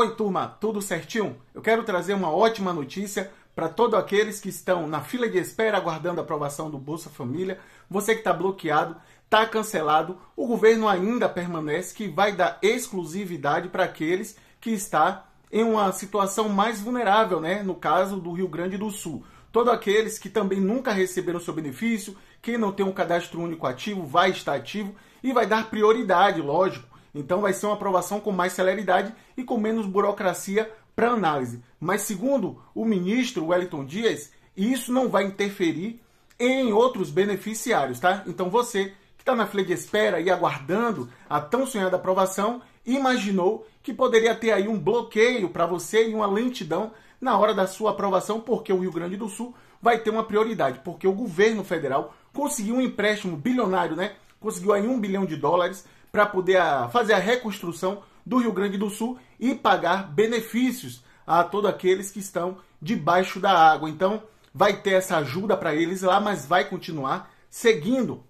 Oi, turma, tudo certinho? Eu quero trazer uma ótima notícia para todos aqueles que estão na fila de espera aguardando a aprovação do Bolsa Família, você que está bloqueado, está cancelado, o governo ainda permanece que vai dar exclusividade para aqueles que está em uma situação mais vulnerável, né? No caso do Rio Grande do Sul. Todos aqueles que também nunca receberam seu benefício, quem não tem um cadastro único ativo vai estar ativo e vai dar prioridade, lógico, então vai ser uma aprovação com mais celeridade e com menos burocracia para análise. Mas segundo o ministro Wellington Dias, isso não vai interferir em outros beneficiários, tá? Então você que está na fila de espera e aguardando a tão sonhada aprovação, imaginou que poderia ter aí um bloqueio para você e uma lentidão na hora da sua aprovação, porque o Rio Grande do Sul vai ter uma prioridade, porque o governo federal conseguiu um empréstimo bilionário, né? Conseguiu aí um bilhão de dólares para poder a, fazer a reconstrução do Rio Grande do Sul e pagar benefícios a todos aqueles que estão debaixo da água. Então, vai ter essa ajuda para eles lá, mas vai continuar seguindo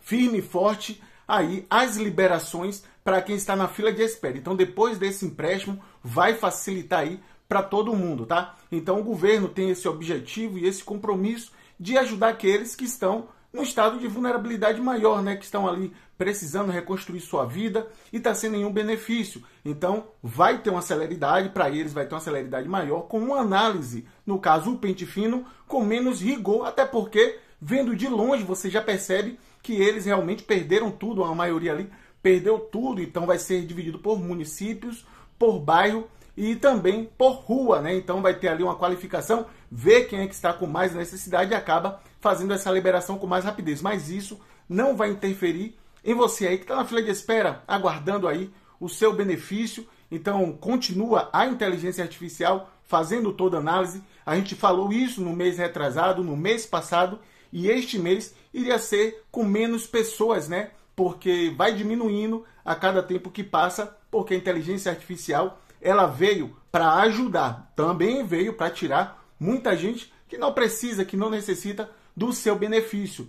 firme e forte aí as liberações para quem está na fila de espera. Então, depois desse empréstimo, vai facilitar aí para todo mundo, tá? Então, o governo tem esse objetivo e esse compromisso de ajudar aqueles que estão um estado de vulnerabilidade maior, né? Que estão ali precisando reconstruir sua vida e está sem nenhum benefício. Então, vai ter uma celeridade, para eles vai ter uma celeridade maior, com uma análise, no caso o pente fino, com menos rigor, até porque, vendo de longe, você já percebe que eles realmente perderam tudo, a maioria ali perdeu tudo, então vai ser dividido por municípios, por bairro e também por rua, né? Então vai ter ali uma qualificação vê quem é que está com mais necessidade e acaba fazendo essa liberação com mais rapidez. Mas isso não vai interferir em você aí que está na fila de espera, aguardando aí o seu benefício. Então, continua a inteligência artificial fazendo toda análise. A gente falou isso no mês retrasado, no mês passado, e este mês iria ser com menos pessoas, né? Porque vai diminuindo a cada tempo que passa, porque a inteligência artificial ela veio para ajudar, também veio para tirar muita gente que não precisa, que não necessita do seu benefício.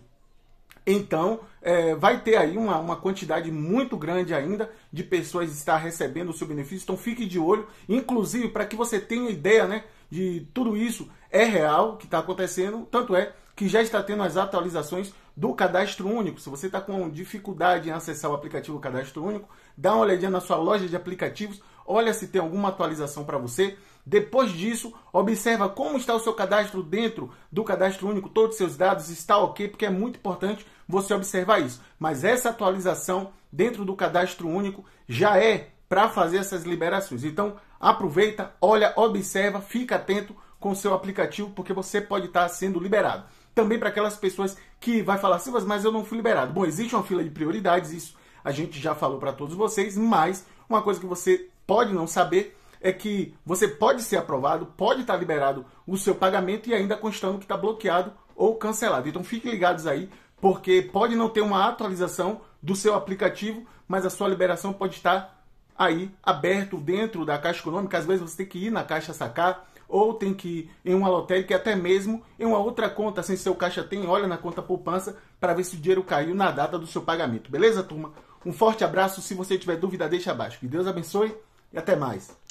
Então, é, vai ter aí uma, uma quantidade muito grande ainda de pessoas estar recebendo o seu benefício. Então, fique de olho, inclusive para que você tenha ideia né, de tudo isso é real que está acontecendo. Tanto é que já está tendo as atualizações do Cadastro Único. Se você está com dificuldade em acessar o aplicativo Cadastro Único, dá uma olhadinha na sua loja de aplicativos, olha se tem alguma atualização para você. Depois disso, observa como está o seu cadastro dentro do cadastro único, todos os seus dados está ok, porque é muito importante você observar isso. Mas essa atualização dentro do cadastro único já é para fazer essas liberações. Então, aproveita, olha, observa, fica atento com o seu aplicativo, porque você pode estar tá sendo liberado também para aquelas pessoas que vai falar, assim mas eu não fui liberado. Bom, existe uma fila de prioridades, isso a gente já falou para todos vocês, mas uma coisa que você pode não saber é que você pode ser aprovado, pode estar tá liberado o seu pagamento e ainda constando que está bloqueado ou cancelado. Então fiquem ligados aí, porque pode não ter uma atualização do seu aplicativo, mas a sua liberação pode estar tá aí aberto dentro da Caixa Econômica. Às vezes você tem que ir na Caixa sacar ou tem que ir em uma lotérica, até mesmo em uma outra conta, sem assim, seu caixa tem, olha na conta poupança para ver se o dinheiro caiu na data do seu pagamento. Beleza, turma? Um forte abraço. Se você tiver dúvida, deixa abaixo. Que Deus abençoe e até mais.